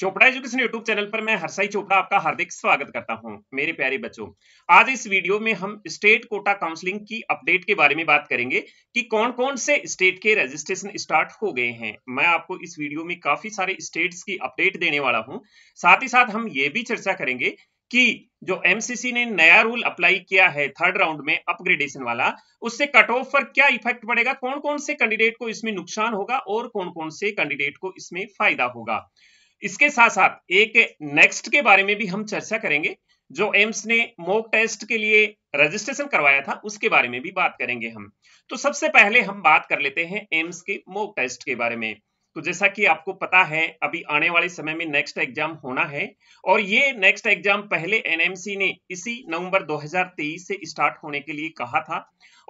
Chopra education YouTube channel पर मैं हरसाई चोपड़ा आपका हार्दिक स्वागत करता हूं मेरे प्यारे बच्चों आज इस वीडियो में हम स्टेट कोटा काउंसलिंग की अपडेट के बारे में बात करेंगे कि कौन कौन से स्टेट के रजिस्ट्रेशन स्टार्ट हो गए हैं मैं आपको इस वीडियो में काफी सारे स्टेट्स की अपडेट देने वाला हूँ साथ ही साथ हम ये भी चर्चा करेंगे कि जो एमसीसी ने नया रूल अप्लाई किया है थर्ड राउंड में अपग्रेडेशन वाला उससे कट ऑफ पर क्या इफेक्ट पड़ेगा कौन कौन से कैंडिडेट को इसमें नुकसान होगा और कौन कौन से कैंडिडेट को इसमें फायदा होगा इसके साथ साथ एक नेक्स्ट के बारे में भी हम चर्चा करेंगे जो एम्स ने मोक टेस्ट के लिए रजिस्ट्रेशन करवाया था उसके बारे में भी बात करेंगे हम तो सबसे पहले हम बात कर लेते हैं एम्स के मोक टेस्ट के बारे में तो जैसा कि आपको पता है अभी आने वाले समय में नेक्स्ट एग्जाम होना है और ये नेक्स्ट एग्जाम पहले एनएमसी ने इसी नवंबर 2023 से स्टार्ट होने के लिए कहा था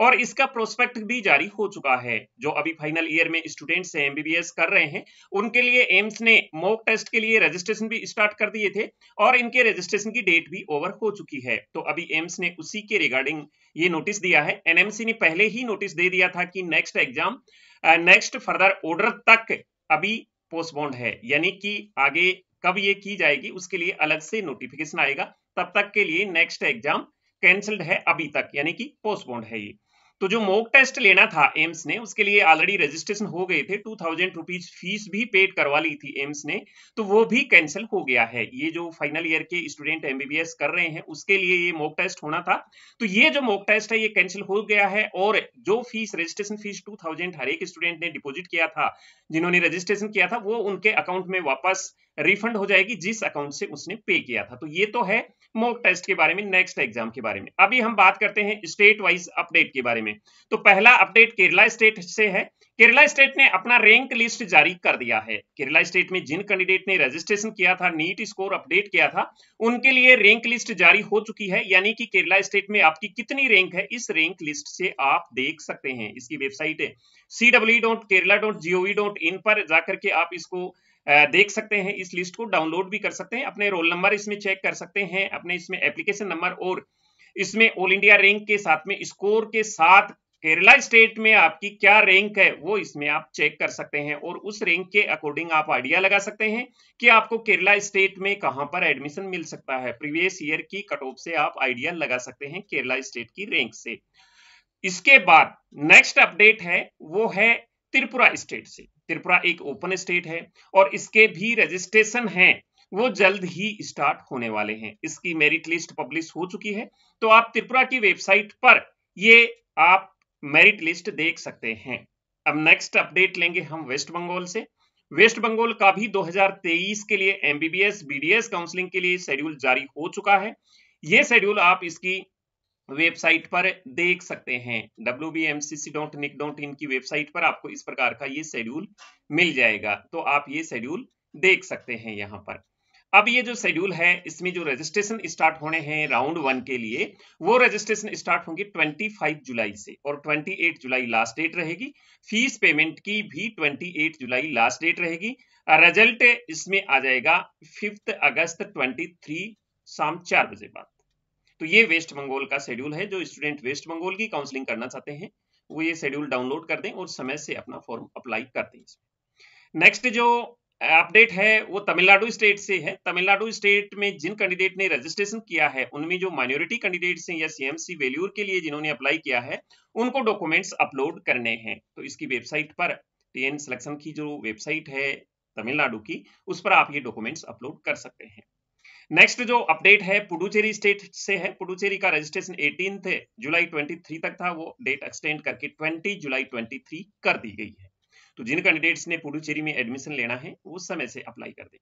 और इसका प्रोस्पेक्ट भी जारी हो चुका है जो अभी फाइनल ईयर में स्टूडेंट से एमबीबीएस कर रहे हैं उनके लिए एम्स ने मॉक टेस्ट के लिए रजिस्ट्रेशन भी स्टार्ट कर दिए थे और इनके रजिस्ट्रेशन की डेट भी ओवर हो चुकी है तो अभी एम्स ने उसी के रिगार्डिंग ये नोटिस दिया है एनएमसी ने पहले ही नोटिस दे दिया था कि next exam next further order तक अभी पोस्टबोन्ड है यानी कि आगे कब ये की जाएगी उसके लिए अलग से नोटिफिकेशन आएगा तब तक के लिए नेक्स्ट एग्जाम कैंसल्ड है अभी तक यानी कि पोस्टबोन्ड है ये तो जो मोक टेस्ट लेना था एम्स ने उसके लिए ऑलरेडी रजिस्ट्रेशन हो गए थे टू थाउजेंड रुपीज फीस भी पेड करवा ली थी एम्स ने तो वो भी कैंसिल हो गया है ये जो फाइनल ईयर के स्टूडेंट एमबीबीएस कर रहे हैं उसके लिए ये मोक टेस्ट होना था तो ये जो मोक टेस्ट है ये कैंसिल हो गया है और जो फीस रजिस्ट्रेशन फीस टू हर एक स्टूडेंट ने डिपोजिट किया था जिन्होंने रजिस्ट्रेशन किया था वो उनके अकाउंट में वापस रिफंड हो जाएगी जिस अकाउंट से उसने पे किया था तो ये तो है मॉक टेस्ट के बारे में नेक्स्ट एग्जाम के बारे में अभी हम बात करते हैं स्टेट वाइज अपडेट के बारे में तो पहला अपडेट केरला स्टेट से है केरला स्टेट ने अपना रैंक लिस्ट जारी कर दिया है केरला स्टेट में जिन कैंडिडेट ने रजिस्ट्रेशन किया था नीट स्कोर अपडेट किया था उनके लिए रैंक लिस्ट जारी हो चुकी है यानी कि केरला स्टेट में आपकी कितनी रैंक है इस रैंक लिस्ट से आप देख सकते हैं इसकी वेबसाइट है सी पर जाकर के आप इसको देख सकते हैं इस लिस्ट को डाउनलोड भी कर सकते हैं अपने रोल नंबर इसमें चेक कर सकते हैं अपने इसमें एप्लीकेशन नंबर और इसमें ऑल इंडिया रैंक के साथ में स्कोर के साथ केरला स्टेट में आपकी क्या रैंक है वो इसमें आप चेक कर सकते हैं और उस रैंक के अकॉर्डिंग आप आइडिया लगा सकते हैं कि आपको केरला स्टेट में कहां पर एडमिशन मिल सकता है प्रीवियस ईयर की कट ऑफ से आप आइडिया लगा सकते हैं केरला स्टेट की रैंक से इसके बाद नेक्स्ट अपडेट है वो है त्रिपुरा स्टेट से त्रिपुरा एक ओपन स्टेट है और इसके भी रजिस्ट्रेशन है वो जल्द ही स्टार्ट होने वाले हैं इसकी मेरिट लिस्ट पब्लिश हो चुकी है तो आप त्रिपुरा की वेबसाइट पर ये आप मेरिट लिस्ट देख सकते हैं अब नेक्स्ट अपडेट लेंगे हम वेस्ट बंगाल से वेस्ट बंगाल का भी 2023 के लिए एमबीबीएस बीडीएस काउंसलिंग के लिए शेड्यूल जारी हो चुका है ये शेड्यूल आप इसकी वेबसाइट पर देख सकते हैं W B M C C dot nic dot in की वेबसाइट पर आपको इस प्रकार का ये शेड्यूल मिल जाएगा तो आप ये शेड्यूल देख सकते हैं यहाँ पर अब ये जो शेड्यूल है इसमें जो रजिस्ट्रेशन स्टार्ट होने हैं राउंड वन के लिए वो रजिस्ट्रेशन स्टार्ट होंगी 25 जुलाई से और 28 जुलाई लास्ट डेट रहेगी फीस पेमेंट की भी 28 जुलाई लास्ट डेट रहेगी रिजल्ट इसमें आ जाएगा फिफ्थ अगस्त 23 शाम चार बजे बाद तो ये वेस्ट बंगाल का शेड्यूल है जो स्टूडेंट वेस्ट बंगाल की काउंसलिंग करना चाहते हैं वो ये शेड्यूल डाउनलोड कर दें और समय से अपना फॉर्म अप्लाई कर दें नेक्स्ट जो अपडेट है वो तमिलनाडु स्टेट से है तमिलनाडु स्टेट में जिन कैंडिडेट ने रजिस्ट्रेशन किया है उनमें जो माइनॉरिटी कैंडिडेट्स हैं या सीएमसी वेल्यूर के लिए जिन्होंने अप्लाई किया है उनको डॉक्यूमेंट्स अपलोड करने हैं तो इसकी वेबसाइट पर टीएन सिलेक्शन की जो वेबसाइट है तमिलनाडु की उस पर आप ये डॉक्यूमेंट्स अपलोड कर सकते हैं नेक्स्ट जो अपडेट है पुडुचेरी स्टेट से है पुडुचेरी का रजिस्ट्रेशन 18 थे जुलाई 23 तक था वो डेट एक्सटेंड करके 20 जुलाई 23 कर दी गई है तो जिन कैंडिडेट्स ने पुडुचेरी में एडमिशन लेना है वो समय से अप्लाई कर दे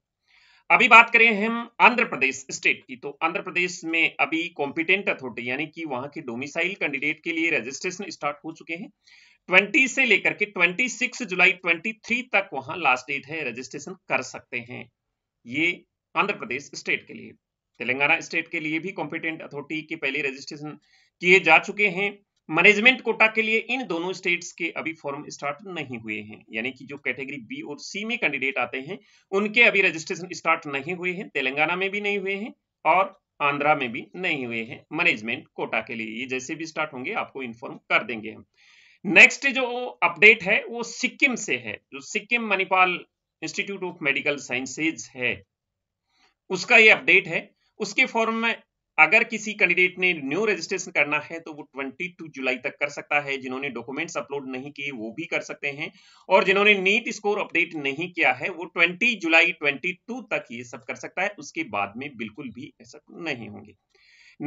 अभी बात करें हम आंध्र प्रदेश स्टेट की तो आंध्र प्रदेश में अभी कॉम्पिटेंट अथॉरिटी यानी कि वहां के डोमिसाइल कैंडिडेट के लिए रजिस्ट्रेशन स्टार्ट हो चुके हैं 20 से लेकर के 26 जुलाई 23 तक वहां लास्ट डेट है रजिस्ट्रेशन कर सकते हैं ये आंध्र प्रदेश स्टेट के लिए तेलंगाना स्टेट के लिए भी कॉम्पिटेंट अथॉरिटी के पहले रजिस्ट्रेशन किए जा चुके हैं मैनेजमेंट कोटा के लिए इन दोनों स्टेट्स के अभी फॉर्म स्टार्ट नहीं हुए हैं यानी कि जो कैटेगरी बी और सी में कैंडिडेट आते हैं उनके अभी रजिस्ट्रेशन स्टार्ट नहीं हुए हैं तेलंगाना में भी नहीं हुए हैं और आंध्रा में भी नहीं हुए हैं मैनेजमेंट कोटा के लिए ये जैसे भी स्टार्ट होंगे आपको इन्फॉर्म कर देंगे हम नेक्स्ट जो अपडेट है वो सिक्किम से है जो Sikkim Manipal institute of medical sciences है उसका ये अपडेट है उसके फॉर्म में अगर किसी कैंडिडेट ने न्यू रजिस्ट्रेशन करना है तो वो 22 जुलाई तक कर सकता है जिन्होंने डॉक्यूमेंट्स अपलोड नहीं किए वो भी कर सकते हैं और जिन्होंने नीट स्कोर अपडेट नहीं किया है वो 20 जुलाई 22 तक ये सब कर सकता है उसके बाद में बिल्कुल भी ऐसा नहीं होंगे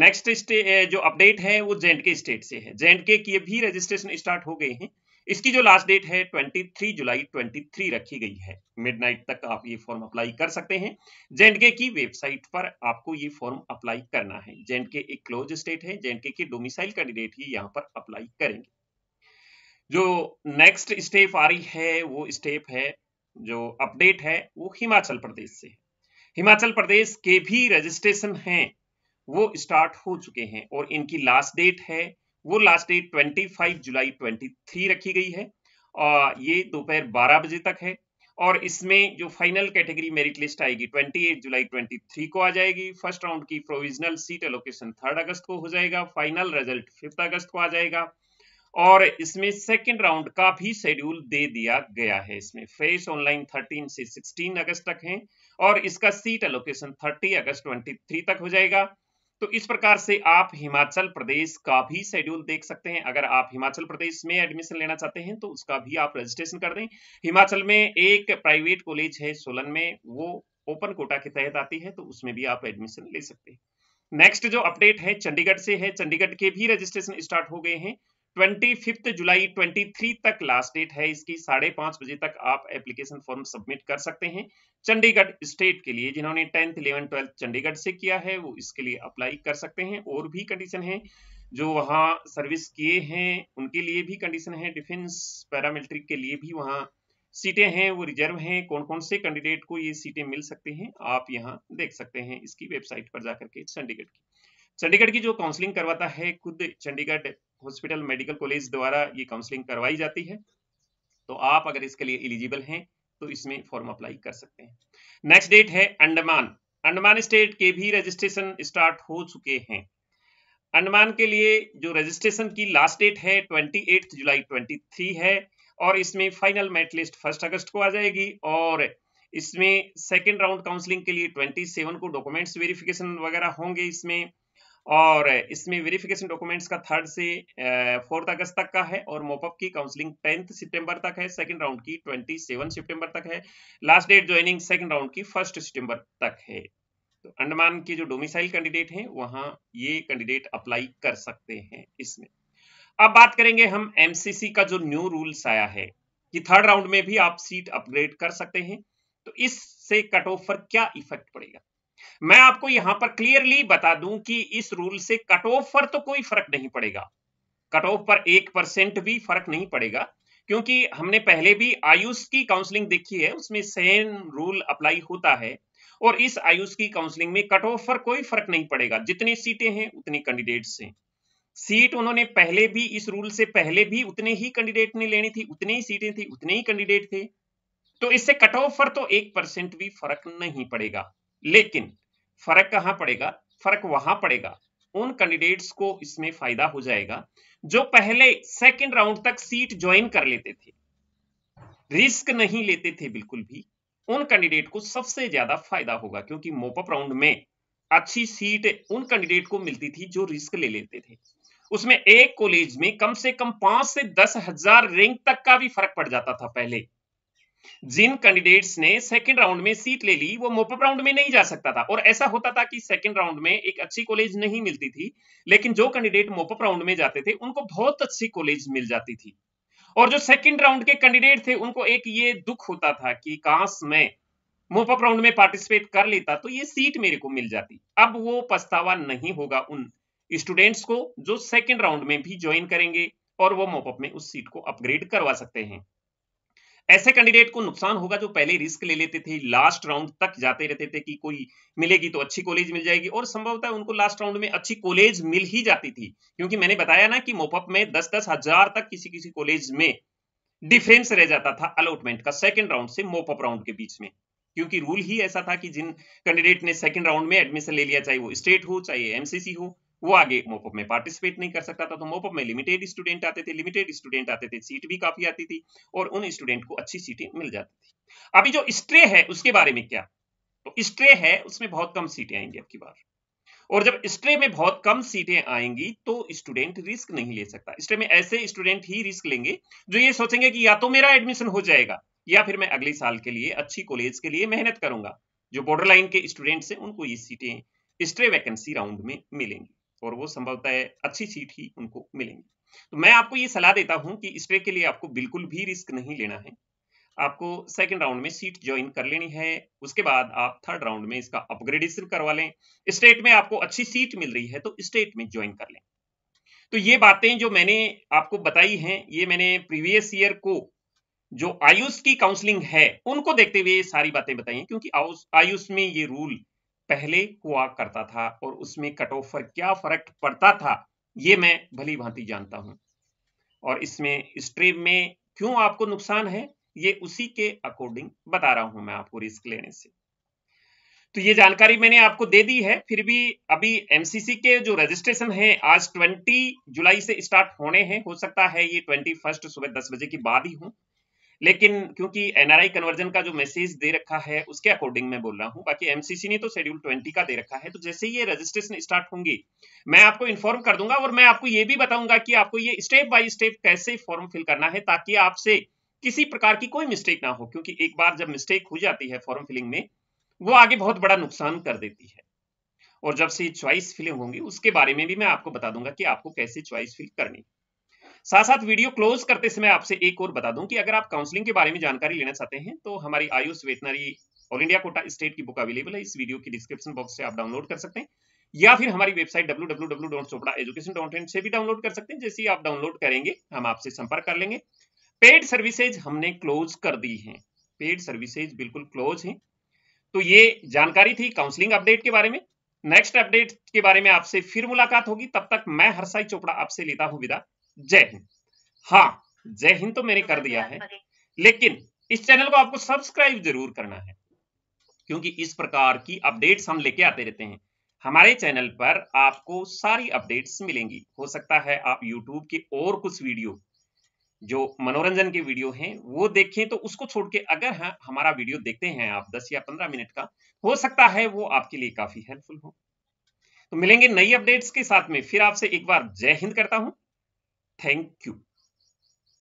नेक्स्ट जो अपडेट है वो जेंड के स्टेट से है जेंड के भी रजिस्ट्रेशन स्टार्ट हो गए हैं इसकी जो लास्ट डेट है 23 जुलाई 23 रखी गई है मिडनाइट तक आप ये फॉर्म अप्लाई कर सकते हैं जेएनके की वेबसाइट पर आपको ये फॉर्म अप्लाई करना है जेएनके एक क्लोज स्टेट है जेएनके के डोमिसाइल कैंडिडेट ही यहाँ पर अप्लाई करेंगे जो नेक्स्ट स्टेप आ रही है वो स्टेप है जो अपडेट है वो हिमाचल प्रदेश से हिमाचल प्रदेश के भी रजिस्ट्रेशन हैं वो स्टार्ट हो चुके हैं और इनकी लास्ट डेट है वो लास्ट डेट 25 जुलाई 23 रखी गई है और ये दोपहर 12 बजे तक है और इसमें जो फाइनल कैटेगरी मेरिट लिस्ट आएगी 28 जुलाई 23 को आ जाएगी फर्स्ट राउंड की प्रोविजनल सीट एलोकेशन थर्ड अगस्त को हो जाएगा फाइनल रिजल्ट फिफ्थ अगस्त को आ जाएगा और इसमें सेकंड राउंड का भी शेड्यूल दे दिया गया है इसमें फ्रेश ऑनलाइन 13 से 16 अगस्त तक है और इसका सीट एलोकेशन 30 अगस्त 23 तक हो जाएगा तो इस प्रकार से आप हिमाचल प्रदेश का भी शेड्यूल देख सकते हैं अगर आप हिमाचल प्रदेश में एडमिशन लेना चाहते हैं तो उसका भी आप रजिस्ट्रेशन कर दें हिमाचल में एक प्राइवेट कॉलेज है सोलन में वो ओपन कोटा के तहत आती है तो उसमें भी आप एडमिशन ले सकते हैं नेक्स्ट जो अपडेट है चंडीगढ़ से है चंडीगढ़ के भी रजिस्ट्रेशन स्टार्ट हो गए हैं ट्वेंटी फिफ्थ जुलाई ट्वेंटी थ्री तक लास्ट डेट है इसकी साढ़े पांच बजे तक आप एप्लीकेशन फॉर्म सबमिट कर सकते हैं चंडीगढ़ स्टेट के लिए जिन्होंने टेंथ इलेवन ट्वेल्थ चंडीगढ़ से किया है वो इसके लिए अप्लाई कर सकते हैं और भी कंडीशन है जो वहाँ सर्विस किए हैं उनके लिए भी कंडीशन है डिफेंस पैरामिलिट्री के लिए भी वहाँ सीटें हैं वो रिजर्व हैं कौन कौन से कैंडिडेट को ये सीटें मिल सकती हैं आप यहाँ देख सकते हैं इसकी वेबसाइट पर जाकर के चंडीगढ़ की चंडीगढ़ की जो काउंसलिंग करवाता है खुद चंडीगढ़ हॉस्पिटल मेडिकल कॉलेज द्वारा ये काउंसलिंग करवाई जाती है तो आप अगर इसके लिए एलिजिबल हैं तो इसमें फॉर्म अप्लाई कर सकते हैं नेक्स्ट डेट है अंडमान अंडमान स्टेट के भी रजिस्ट्रेशन स्टार्ट हो चुके हैं अंडमान के लिए जो रजिस्ट्रेशन की लास्ट डेट है ट्वेंटी जुलाई ट्वेंटी है और इसमें फाइनल मेट लिस्ट फर्स्ट अगस्त को आ जाएगी और इसमें सेकेंड राउंड काउंसलिंग के लिए 27 को डॉक्यूमेंट्स वेरिफिकेशन वगैरह होंगे इसमें और इसमें वेरिफिकेशन डॉक्यूमेंट्स का थर्ड से फोर्थ अगस्त तक का है और मोपअप की काउंसलिंग टेंथ सितंबर तक है सेकंड राउंड की ट्वेंटी सेवन सितंबर तक है last date joining second round की फर्स्ट सितंबर तक है तो अंडमान के जो डोमिसाइल कैंडिडेट हैं वहां ये कैंडिडेट अप्लाई कर सकते हैं इसमें अब बात करेंगे हम एमसीसी का जो न्यू रूल्स आया है कि थर्ड राउंड में भी आप सीट अपग्रेड कर सकते हैं तो इससे कट ऑफ पर क्या इफेक्ट पड़ेगा मैं आपको यहां पर क्लियरली बता दूं कि इस रूल से कट ऑफ पर तो कोई फर्क नहीं पड़ेगा कट ऑफ पर एक परसेंट भी फर्क नहीं पड़ेगा क्योंकि हमने पहले भी आयुष की काउंसलिंग देखी है उसमें सेम रूल अप्लाई होता है और इस आयुष की काउंसलिंग में कट ऑफ पर कोई फर्क नहीं पड़ेगा जितनी सीटें हैं उतनी कैंडिडेट्स हैं सीट उन्होंने पहले भी इस रूल से पहले भी उतने ही कैंडिडेट ने लेनी थी उतनी ही सीटें थी उतने ही कैंडिडेट थे तो इससे कट ऑफ पर तो एक परसेंट भी फर्क नहीं पड़ेगा लेकिन फर्क कहां पड़ेगा फर्क वहां पड़ेगा उन कैंडिडेट्स को इसमें फायदा हो जाएगा जो पहले सेकंड राउंड तक सीट ज्वाइन कर लेते थे रिस्क नहीं लेते थे बिल्कुल भी उन कैंडिडेट को सबसे ज्यादा फायदा होगा क्योंकि मोपअप राउंड में अच्छी सीट उन कैंडिडेट को मिलती थी जो रिस्क ले लेते थे उसमें एक कॉलेज में कम से कम पांच से दस हजार रैंक तक का भी फर्क पड़ जाता था पहले जिन कैंडिडेट्स ने सेकंड राउंड में सीट ले ली वो मोपअप राउंड में नहीं जा सकता था और ऐसा होता था कि सेकंड राउंड में एक अच्छी कॉलेज नहीं मिलती थी लेकिन जो कैंडिडेट मोपअप राउंड में जाते थे उनको बहुत अच्छी कॉलेज मिल जाती थी और जो सेकंड राउंड के कैंडिडेट थे उनको एक ये दुख होता था कि काश मैं मोपअप राउंड में पार्टिसिपेट कर लेता तो ये सीट मेरे को मिल जाती अब वो पछतावा नहीं होगा उन स्टूडेंट्स को जो सेकेंड राउंड में भी ज्वाइन करेंगे और वो मोपअप में उस सीट को अपग्रेड करवा सकते हैं ऐसे कैंडिडेट को नुकसान होगा जो पहले रिस्क ले लेते थे लास्ट राउंड तक जाते रहते थे कि कोई मिलेगी तो अच्छी कॉलेज मिल जाएगी और संभवतः उनको लास्ट राउंड में अच्छी कॉलेज मिल ही जाती थी क्योंकि मैंने बताया ना कि मोपअप में दस दस हजार तक किसी किसी कॉलेज में डिफरेंस रह जाता था अलॉटमेंट का सेकेंड राउंड से मोपअप राउंड के बीच में क्योंकि रूल ही ऐसा था कि जिन कैंडिडेट ने सेकेंड राउंड में एडमिशन ले लिया चाहे वो स्टेट हो चाहे एमसीसी हो वो आगे मोपअप में पार्टिसिपेट नहीं कर सकता था तो मोपअप में लिमिटेड स्टूडेंट आते थे लिमिटेड स्टूडेंट आते थे सीट भी काफी आती थी और उन स्टूडेंट को अच्छी सीटें मिल जाती थी अभी जो स्ट्रे है उसके बारे में क्या तो स्ट्रे है उसमें बहुत कम सीटें आएंगी आपकी बार और जब स्ट्रे में बहुत कम सीटें आएंगी तो स्टूडेंट रिस्क नहीं ले सकता स्ट्रे में ऐसे स्टूडेंट ही रिस्क लेंगे जो ये सोचेंगे कि या तो मेरा एडमिशन हो जाएगा या फिर मैं अगले साल के लिए अच्छी कॉलेज के लिए मेहनत करूंगा जो बॉर्डर लाइन के स्टूडेंट्स हैं उनको ये सीटें स्ट्रे वैकेंसी राउंड में मिलेंगी और वो संभवतः अच्छी सीट ही उनको मिलेंगी तो मैं आपको ये सलाह देता हूं कि स्ट्रे के लिए आपको बिल्कुल भी रिस्क नहीं लेना है आपको सेकंड राउंड में सीट ज्वाइन कर लेनी है उसके बाद आप थर्ड राउंड में इसका अपग्रेडेशन करवा लें स्टेट में आपको अच्छी सीट मिल रही है तो स्टेट में ज्वाइन कर लें तो ये बातें जो मैंने आपको बताई हैं ये मैंने प्रीवियस ईयर को जो आयुष की काउंसलिंग है उनको देखते हुए सारी बातें बताई हैं क्योंकि आयुष में ये रूल पहले हुआ करता था और उसमें कट ऑफ पर क्या फर्क पड़ता था ये मैं भली भांति जानता हूं और इसमें स्ट्रीम में क्यों आपको नुकसान है ये उसी के अकॉर्डिंग बता रहा हूं मैं आपको रिस्क लेने से तो ये जानकारी मैंने आपको दे दी है फिर भी अभी एमसीसी के जो रजिस्ट्रेशन है आज 20 जुलाई से स्टार्ट होने हैं हो सकता है ये 21 सुबह 10 बजे के बाद ही हूं लेकिन क्योंकि एनआरआई कन्वर्जन का जो मैसेज दे रखा है उसके अकॉर्डिंग मैं बोल रहा हूँ बाकी एमसीसी ने तो शेड्यूल ट्वेंटी का दे रखा है तो जैसे ये रजिस्ट्रेशन स्टार्ट होंगी मैं आपको इन्फॉर्म कर दूंगा और मैं आपको ये भी बताऊंगा कि आपको ये स्टेप बाई स्टेप कैसे फॉर्म फिल करना है ताकि आपसे किसी प्रकार की कोई मिस्टेक ना हो क्योंकि एक बार जब मिस्टेक हो जाती है फॉर्म फिलिंग में वो आगे बहुत बड़ा नुकसान कर देती है और जब से च्वाइस फिलिंग होंगी उसके बारे में भी मैं आपको बता दूंगा कि आपको कैसे च्वाइस फिल करनी है साथ साथ वीडियो क्लोज करते समय आपसे एक और बता दूं कि अगर आप काउंसलिंग के बारे में जानकारी लेना चाहते हैं तो हमारी Ayush veterinary all India quota state की बुक अवेलेबल है इस वीडियो की डिस्क्रिप्शन बॉक्स से आप डाउनलोड कर सकते हैं या फिर हमारी वेबसाइट डब्ल्यू से भी डाउनलोड कर सकते हैं जैसे ही आप डाउनलोड करेंगे हम आपसे संपर्क कर लेंगे पेड सर्विसेज हमने क्लोज कर दी हैं पेड सर्विसेज बिल्कुल क्लोज हैं तो ये जानकारी थी काउंसलिंग अपडेट के बारे में नेक्स्ट अपडेट के बारे में आपसे फिर मुलाकात होगी तब तक मैं हरसाई चोपड़ा आपसे लेता हूं विदा जय हिंद हाँ जय हिंद तो मैंने कर दिया है लेकिन इस चैनल को आपको सब्सक्राइब जरूर करना है क्योंकि इस प्रकार की अपडेट्स हम लेके आते रहते हैं हमारे चैनल पर आपको सारी अपडेट्स मिलेंगी हो सकता है आप यूट्यूब के और कुछ वीडियो जो मनोरंजन के वीडियो हैं वो देखें तो उसको छोड़ के अगर हाँ, हमारा वीडियो देखते हैं आप 10 या 15 मिनट का हो सकता है वो आपके लिए काफी हेल्पफुल हो तो मिलेंगे नई अपडेट्स के साथ में फिर आपसे एक बार जय हिंद करता हूं Thank you.